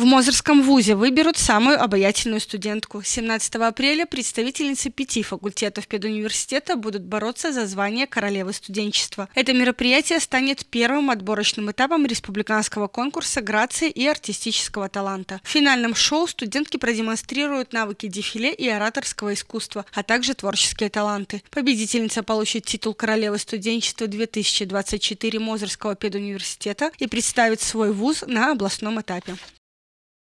В Мозерском вузе выберут самую обаятельную студентку. 17 апреля представительницы пяти факультетов педуниверситета будут бороться за звание королевы студенчества. Это мероприятие станет первым отборочным этапом республиканского конкурса грации и артистического таланта. В финальном шоу студентки продемонстрируют навыки дефиле и ораторского искусства, а также творческие таланты. Победительница получит титул королевы студенчества 2024 Мозерского педуниверситета и представит свой вуз на областном этапе.